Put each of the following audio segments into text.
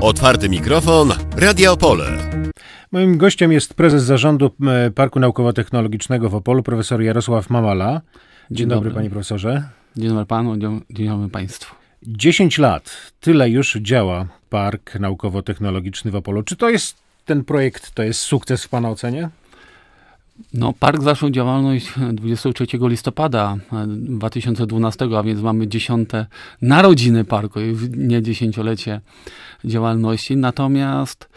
Otwarty mikrofon, Radio Pole. Moim gościem jest prezes zarządu e, Parku Naukowo-Technologicznego w Opolu, profesor Jarosław Mamala. Dzień, dzień dobry, dobry, panie profesorze. Dzień dobry panu, dzień dobry państwu. 10 lat, tyle już działa Park Naukowo-Technologiczny w Opolu. Czy to jest ten projekt, to jest sukces w pana ocenie? No, park zaczął działalność 23 listopada 2012, e, a więc mamy dziesiąte narodziny parku, nie dziesięciolecie działalności. Natomiast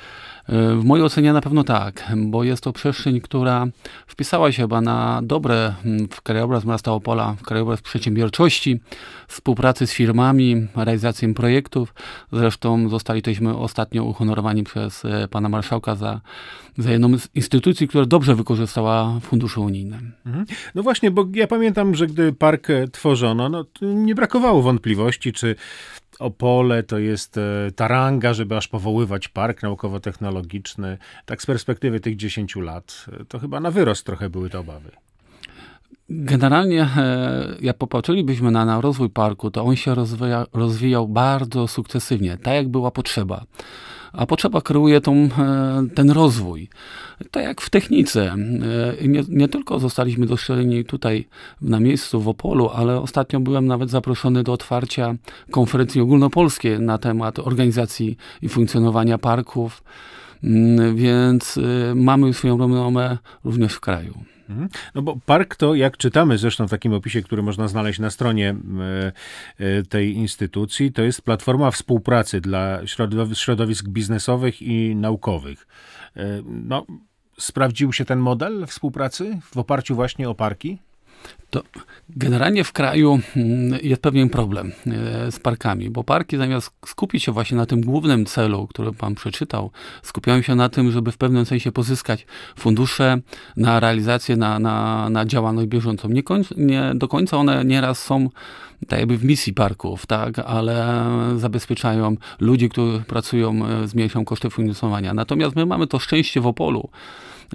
E, w mojej ocenie na pewno tak, bo jest to przestrzeń, która wpisała się chyba na dobre mm, w krajobraz miasta Opola, w krajobraz przedsiębiorczości, współpracy z firmami, realizacją projektów. Zresztą zostaliśmy ostatnio uhonorowani przez e, pana marszałka za, za jedną z instytucji, która dobrze wykorzystała fundusze unijne. Mhm. No właśnie, bo ja pamiętam, że gdy park tworzono, no, nie brakowało wątpliwości, czy Opole, to jest e, Taranga, żeby aż powoływać park naukowo-technologiczny. Tak z perspektywy tych 10 lat, e, to chyba na wyrost trochę były te obawy. Generalnie, e, jak popatrzylibyśmy na, na rozwój parku, to on się rozwija, rozwijał bardzo sukcesywnie, tak jak była potrzeba a potrzeba kreuje tą, e, ten rozwój. Tak jak w technice. E, nie, nie tylko zostaliśmy dostrzeżeni tutaj na miejscu w Opolu, ale ostatnio byłem nawet zaproszony do otwarcia konferencji ogólnopolskiej na temat organizacji i funkcjonowania parków, mm, więc e, mamy już swoją renomę również w kraju. Mhm. No bo park to, jak czytamy zresztą w takim opisie, który można znaleźć na stronie e, tej instytucji, to jest platforma współpracy dla środowisk biznesowych i naukowych. E, no, sprawdził się ten model współpracy w oparciu właśnie o parki? To generalnie w kraju mm, jest pewien problem e, z parkami, bo parki zamiast skupić się właśnie na tym głównym celu, który pan przeczytał, skupiają się na tym, żeby w pewnym sensie pozyskać fundusze na realizację, na, na, na działalność bieżącą. Nie, koń, nie do końca one nieraz są tak jakby w misji parków, tak, ale zabezpieczają ludzi, którzy pracują, e, zmniejszą koszty funkcjonowania. Natomiast my mamy to szczęście w Opolu,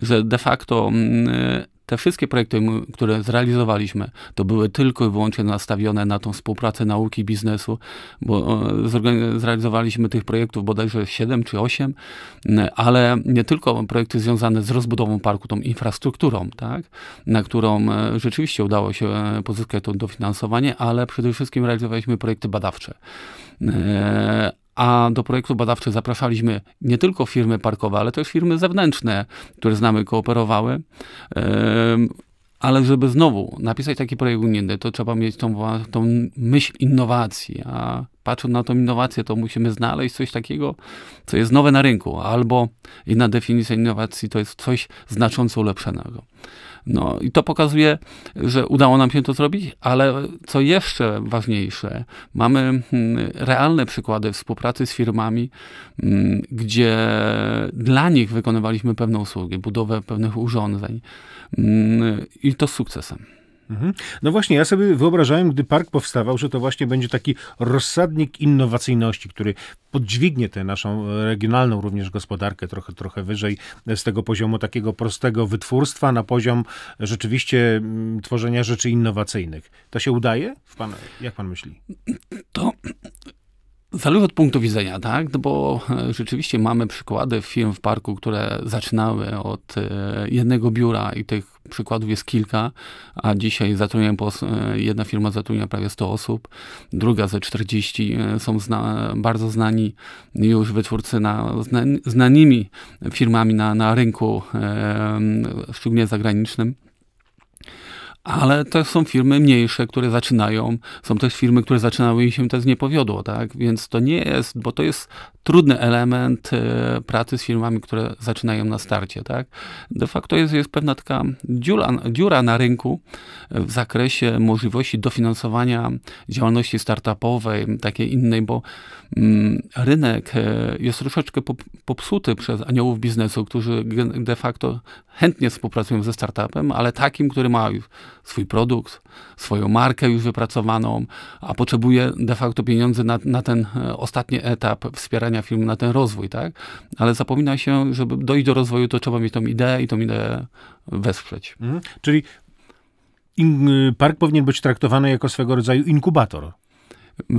że de facto mm, te wszystkie projekty, które zrealizowaliśmy, to były tylko i wyłącznie nastawione na tą współpracę nauki i biznesu, bo e, zrealizowaliśmy tych projektów bodajże 7 czy 8, ale nie tylko projekty związane z rozbudową parku, tą infrastrukturą, tak, na którą e, rzeczywiście udało się e, pozyskać to dofinansowanie, ale przede wszystkim realizowaliśmy projekty badawcze a do projektu badawczych zapraszaliśmy nie tylko firmy parkowe, ale też firmy zewnętrzne, które z nami kooperowały. Ale żeby znowu napisać taki projekt unijny, to trzeba mieć tą, tą myśl innowacji, a patrząc na tą innowację, to musimy znaleźć coś takiego, co jest nowe na rynku, albo inna definicja innowacji to jest coś znacząco ulepszonego. No i to pokazuje, że udało nam się to zrobić, ale co jeszcze ważniejsze, mamy hmm, realne przykłady współpracy z firmami, hmm, gdzie dla nich wykonywaliśmy pewne usługi, budowę pewnych urządzeń hmm, i to z sukcesem. Mhm. No właśnie, ja sobie wyobrażałem, gdy park powstawał, że to właśnie będzie taki rozsadnik innowacyjności, który podźwignie tę naszą e, regionalną również gospodarkę trochę, trochę wyżej e, z tego poziomu takiego prostego wytwórstwa na poziom e, rzeczywiście mm, tworzenia rzeczy innowacyjnych. To się udaje? Pan, jak pan myśli? To Zależy od punktu widzenia, tak? No bo rzeczywiście mamy przykłady firm w parku, które zaczynały od jednego biura i tych Przykładów jest kilka, a dzisiaj zatrudniają jedna firma zatrudnia prawie 100 osób, druga ze 40 e, są zna, bardzo znani już wytwórcy na, znanymi firmami na, na rynku, e, szczególnie zagranicznym ale to są firmy mniejsze, które zaczynają. Są też firmy, które zaczynały i się też nie powiodło, tak? Więc to nie jest, bo to jest trudny element e, pracy z firmami, które zaczynają na starcie, tak? De facto jest, jest pewna taka dziura, dziura na rynku w zakresie możliwości dofinansowania działalności startupowej, takiej innej, bo mm, rynek e, jest troszeczkę pop, popsuty przez aniołów biznesu, którzy de facto chętnie współpracują ze startupem, ale takim, który ma już swój produkt, swoją markę już wypracowaną, a potrzebuje de facto pieniędzy na, na ten e, ostatni etap wspierania firmy, na ten rozwój, tak? Ale zapomina się, żeby dojść do rozwoju, to trzeba mieć tą ideę i tą ideę wesprzeć. Mhm. Czyli y, park powinien być traktowany jako swego rodzaju inkubator. E,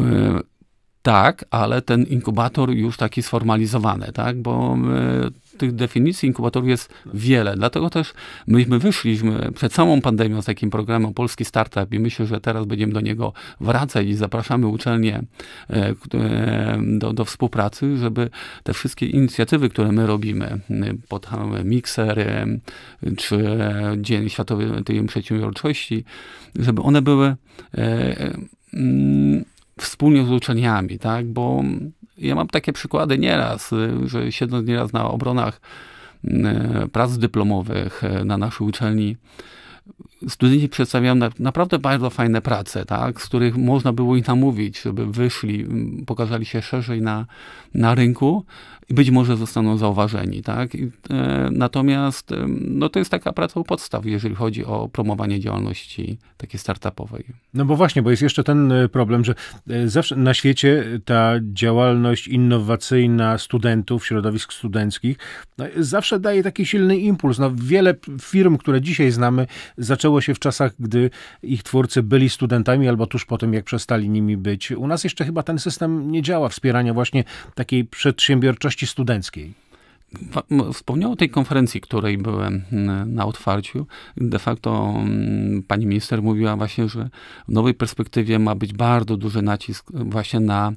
tak, ale ten inkubator już taki sformalizowany, tak? bo my, e, tych definicji inkubatorów jest wiele. Dlatego też myśmy wyszliśmy przed samą pandemią z takim programem Polski Startup i myślę, że teraz będziemy do niego wracać i zapraszamy uczelnie e, e, do, do współpracy, żeby te wszystkie inicjatywy, które my robimy, pod Mixer czy Dzień Światowy Tydzień Przedsiębiorczości, żeby one były wspólnie z uczeniami, tak? Bo ja mam takie przykłady nieraz, że siedząc nieraz na obronach mm, prac dyplomowych e, na naszej uczelni, studenci przedstawiają na, naprawdę bardzo fajne prace, tak, z których można było ich namówić, żeby wyszli, mm, pokazali się szerzej na, na rynku i być może zostaną zauważeni. Tak. I, e, natomiast e, no, to jest taka praca u podstaw, jeżeli chodzi o promowanie działalności takiej startupowej. No bo właśnie, bo jest jeszcze ten e, problem, że e, zawsze na świecie ta działalność innowacyjna studentów, środowisk studenckich no, zawsze daje taki silny impuls. No, wiele firm, które dzisiaj znamy, zaczęło się w czasach, gdy ich twórcy byli studentami albo tuż po tym, jak przestali nimi być. U nas jeszcze chyba ten system nie działa, wspierania właśnie takiej przedsiębiorczości studenckiej. Wspomniał o tej konferencji, której byłem na otwarciu. De facto pani minister mówiła właśnie, że w nowej perspektywie ma być bardzo duży nacisk właśnie na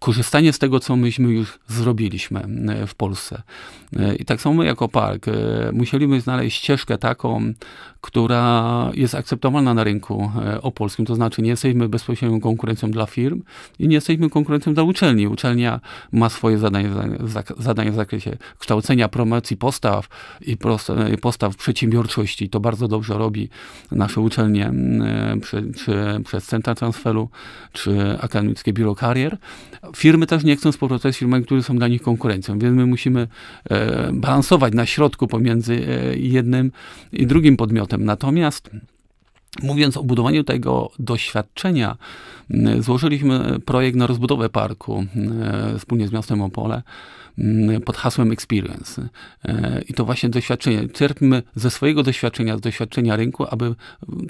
korzystanie z tego, co myśmy już zrobiliśmy e, w Polsce. E, I tak samo my jako park e, musieliśmy znaleźć ścieżkę taką, która jest akceptowalna na rynku opolskim, to znaczy nie jesteśmy bezpośrednią konkurencją dla firm i nie jesteśmy konkurencją dla uczelni. Uczelnia ma swoje zadanie w zakresie kształcenia, promocji postaw i postaw przedsiębiorczości. To bardzo dobrze robi nasze uczelnie czy przez Centra Transferu, czy Akademickie Biuro Karier firmy też nie chcą współpracować z firmami, które są dla nich konkurencją, więc my musimy e, balansować na środku pomiędzy e, jednym i drugim podmiotem. Natomiast Mówiąc o budowaniu tego doświadczenia, mm, złożyliśmy projekt na rozbudowę parku mm, wspólnie z miastem Opole mm, pod hasłem Experience. E, I to właśnie doświadczenie. Czerpmy ze swojego doświadczenia, z doświadczenia rynku, aby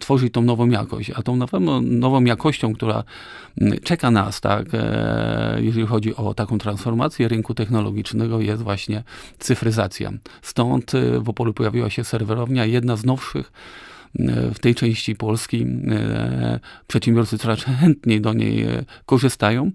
tworzyć tą nową jakość. A tą nową, nową jakością, która czeka nas, tak, e, jeżeli chodzi o taką transformację rynku technologicznego, jest właśnie cyfryzacja. Stąd e, w Opolu pojawiła się serwerownia, jedna z nowszych w tej części Polski e, przedsiębiorcy coraz chętniej do niej e, korzystają,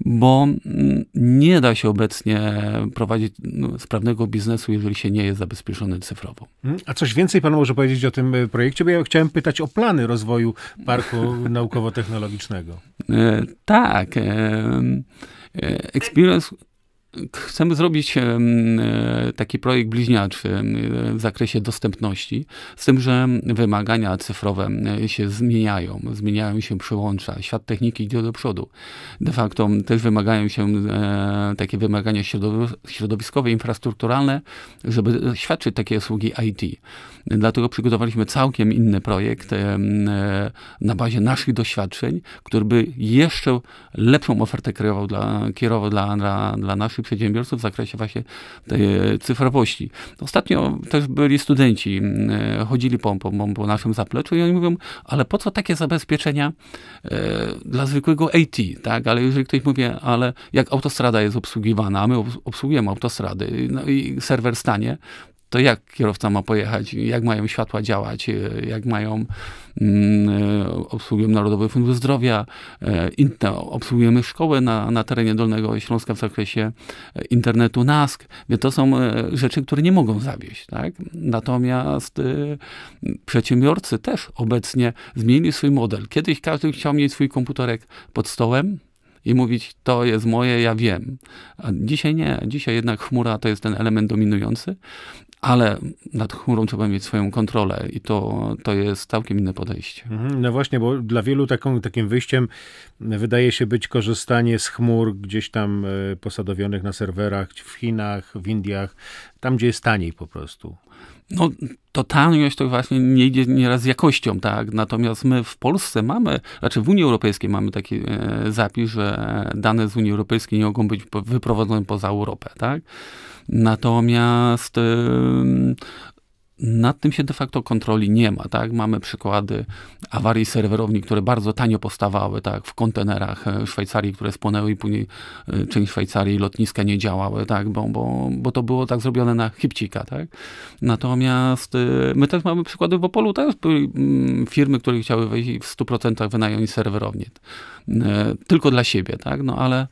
bo mm, nie da się obecnie prowadzić no, sprawnego biznesu, jeżeli się nie jest zabezpieczony cyfrowo. Mm, a coś więcej pan może powiedzieć o tym e, projekcie, bo ja chciałem pytać o plany rozwoju Parku Naukowo-Technologicznego. tak. Experience chcemy zrobić e, taki projekt bliźniaczy w zakresie dostępności, z tym, że wymagania cyfrowe się zmieniają, zmieniają się przyłącza, świat techniki idzie do przodu. De facto też wymagają się e, takie wymagania środowiskowe, infrastrukturalne, żeby świadczyć takie usługi IT. Dlatego przygotowaliśmy całkiem inny projekt e, na bazie naszych doświadczeń, który by jeszcze lepszą ofertę kierował dla, kierował dla, dla, dla naszych przedsiębiorców w zakresie właśnie e, cyfrowości. Ostatnio też byli studenci, e, chodzili po, po, po naszym zapleczu i oni mówią, ale po co takie zabezpieczenia e, dla zwykłego AT, tak? Ale jeżeli ktoś mówi, ale jak autostrada jest obsługiwana, a my obsługujemy autostrady no i serwer stanie, to jak kierowca ma pojechać, jak mają światła działać, e, jak mają mm, e, obsługujemy Narodowy Fundusz Zdrowia, e, inne, obsługujemy szkołę na, na terenie Dolnego Śląska w zakresie internetu NASK, więc to są rzeczy, które nie mogą zawieść. Tak? Natomiast y, przedsiębiorcy też obecnie zmienili swój model. Kiedyś każdy chciał mieć swój komputerek pod stołem, i mówić, to jest moje, ja wiem. A dzisiaj nie. Dzisiaj jednak chmura to jest ten element dominujący ale nad chmurą trzeba mieć swoją kontrolę i to, to jest całkiem inne podejście. Mhm. No właśnie, bo dla wielu taką, takim wyjściem wydaje się być korzystanie z chmur gdzieś tam e, posadowionych na serwerach w Chinach, w Indiach, tam, gdzie jest taniej po prostu. No, to taniość to właśnie nie idzie nieraz z jakością, tak? Natomiast my w Polsce mamy, znaczy w Unii Europejskiej mamy taki e, zapis, że dane z Unii Europejskiej nie mogą być wyprowadzone poza Europę, tak? Natomiast nad tym się de facto kontroli nie ma, tak? Mamy przykłady awarii serwerowni, które bardzo tanio powstawały, tak? W kontenerach e, Szwajcarii, które spłonęły i później e, część Szwajcarii lotniska nie działały, tak? Bo, bo, bo to było tak zrobione na chipcika, tak? Natomiast e, my też mamy przykłady w Opolu, też mm, firmy, które chciały wejść w 100% wynająć serwerownię. Tylko dla siebie, tak? No ale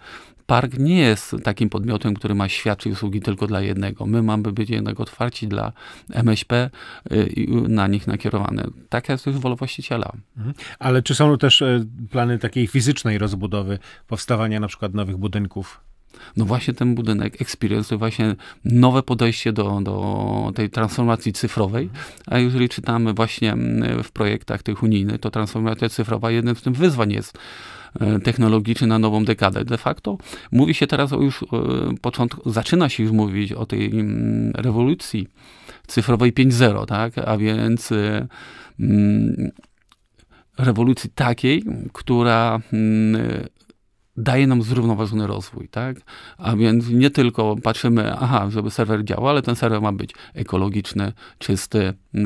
Park nie jest takim podmiotem, który ma świadczyć usługi tylko dla jednego. My mamy być jednak otwarci dla MŚP y, i na nich nakierowane. Taka jest już wola właściciela. Mhm. Ale czy są też e, plany takiej fizycznej rozbudowy, powstawania na przykład nowych budynków? no właśnie ten budynek Experience, to właśnie nowe podejście do, do tej transformacji cyfrowej, a jeżeli czytamy właśnie mm, w projektach tych unijnych, to transformacja cyfrowa jednym z tym wyzwań jest e, technologiczny na nową dekadę. De facto mówi się teraz o już e, początku, zaczyna się już mówić o tej mm, rewolucji cyfrowej 5.0, tak? A więc e, mm, rewolucji takiej, która mm, daje nam zrównoważony rozwój, tak? A więc nie tylko patrzymy, aha, żeby serwer działał, ale ten serwer ma być ekologiczny, czysty y,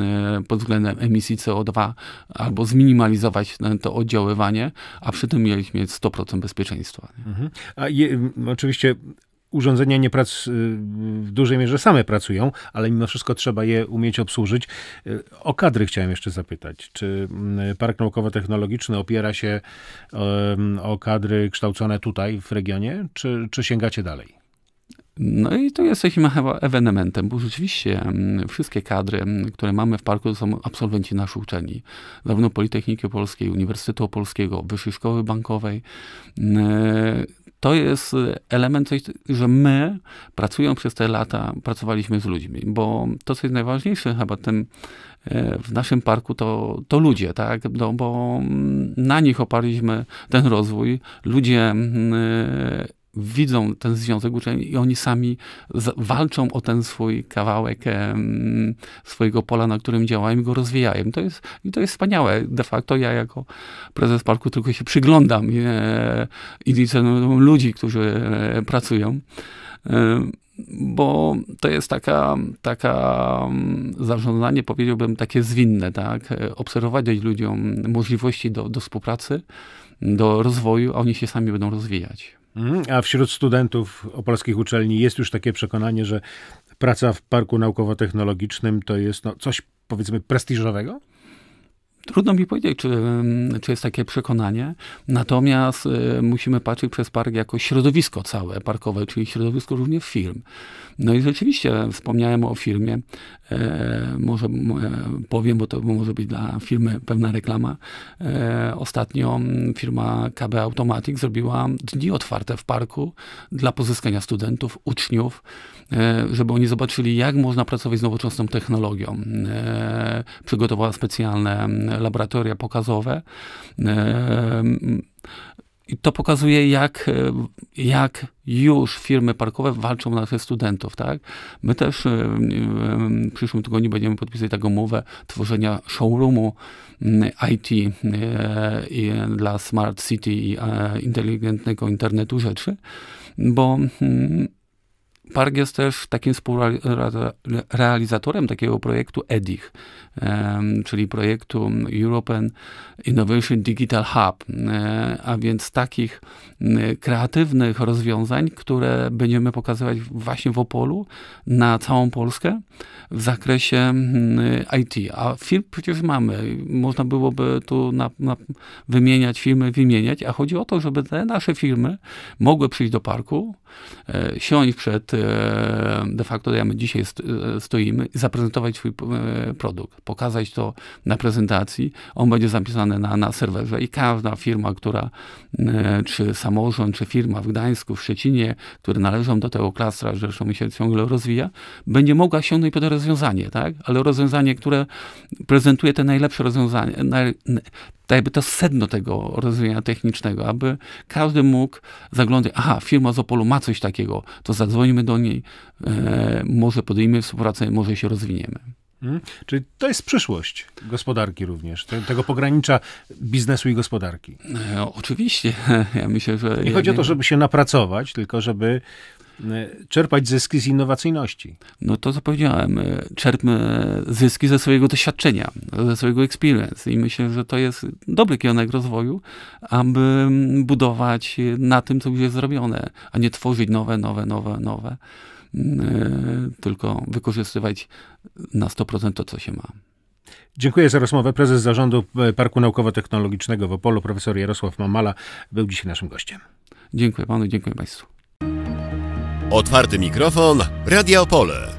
pod względem emisji CO2, albo zminimalizować to oddziaływanie, a przy tym mieliśmy mieć 100% bezpieczeństwa. Mhm. A je, oczywiście urządzenia nie prac, y, w dużej mierze same pracują, ale mimo wszystko trzeba je umieć obsłużyć. Y, o kadry chciałem jeszcze zapytać. Czy mm, Park Naukowo-Technologiczny opiera się o kadry kształcone tutaj w regionie, czy, czy sięgacie dalej? No i to jest chyba ewenementem, bo rzeczywiście mm, wszystkie kadry, mm, które mamy w parku, to są absolwenci naszych uczelni. Zarówno Politechniki Polskiej, Uniwersytetu Polskiego, Wyższej Szkoły Bankowej to jest element, coś, że my, pracując przez te lata, pracowaliśmy z ludźmi, bo to, co jest najważniejsze chyba tym, e, w naszym parku, to, to ludzie, tak? No, bo mm, na nich oparliśmy ten rozwój. Ludzie mm, widzą ten związek uczelni i oni sami walczą o ten swój kawałek swojego pola, na którym działają i go rozwijają. To jest, I to jest wspaniałe. De facto ja jako prezes parku tylko się przyglądam e, i liczę ludzi, którzy e, pracują. E, bo to jest taka, taka zarządzanie, powiedziałbym, takie zwinne, tak? E, obserwować ludziom możliwości do, do współpracy, do rozwoju, a oni się sami będą rozwijać. Mhm. A wśród studentów opolskich uczelni jest już takie przekonanie, że praca w parku naukowo-technologicznym to jest no, coś powiedzmy prestiżowego? Trudno mi powiedzieć, czy, czy jest takie przekonanie. Natomiast e, musimy patrzeć przez park jako środowisko całe parkowe, czyli środowisko również firm. No i rzeczywiście wspomniałem o firmie. E, może e, powiem, bo to może być dla firmy pewna reklama. Ostatnio firma KB Automatic zrobiła dni otwarte w parku dla pozyskania studentów, uczniów. E, żeby oni zobaczyli, jak można pracować z nowoczesną technologią. E, przygotowała specjalne mm, laboratoria pokazowe. E, I to pokazuje, jak, jak już firmy parkowe walczą o naszych studentów, tak? My też w przyszłym tygodniu będziemy podpisać taką umowę tworzenia showroomu mm, IT dla Smart City i inteligentnego internetu rzeczy, bo mm, Park jest też takim współrealizatorem takiego projektu EDIH, czyli projektu European Innovation Digital Hub, a więc takich kreatywnych rozwiązań, które będziemy pokazywać właśnie w Opolu na całą Polskę w zakresie IT. A firm przecież mamy, można byłoby tu na, na wymieniać firmy, wymieniać, a chodzi o to, żeby te nasze firmy mogły przyjść do parku, E, siąść przed e, de facto, jak my dzisiaj e, stoimy i zaprezentować swój produkt, pokazać to na prezentacji. On będzie zapisany na, na serwerze i każda firma, która, czy samorząd, czy firma w Gdańsku, w Szczecinie, które należą do tego klastra, zresztą się ciągle rozwija, będzie mogła sięgnąć po to rozwiązanie, tak? Ale rozwiązanie, które prezentuje te najlepsze rozwiązania, naj, to jakby to sedno tego rozwiązania technicznego, aby każdy mógł zaglądać, aha, firma z Opolu ma coś takiego, to zadzwońmy do niej, e, może podejmiemy współpracę, może się rozwiniemy. Hmm. Czyli to jest przyszłość gospodarki również, te, tego pogranicza biznesu i gospodarki. E, oczywiście. Ja myślę, że. Nie ja chodzi nie... o to, żeby się napracować, tylko żeby E, czerpać zyski z innowacyjności. No to, co powiedziałem, e, czerpmy zyski ze swojego doświadczenia, ze swojego experience i myślę, że to jest dobry kierunek rozwoju, aby budować na tym, co już jest zrobione, a nie tworzyć nowe, nowe, nowe, nowe, mm, e, tylko wykorzystywać na 100% to, co się ma. Dziękuję za rozmowę. Prezes Zarządu Parku Naukowo-Technologicznego w Opolu, profesor Jarosław Mamala, był dzisiaj naszym gościem. Dziękuję panu, dziękuję państwu. Otwarty mikrofon, Radio Pole.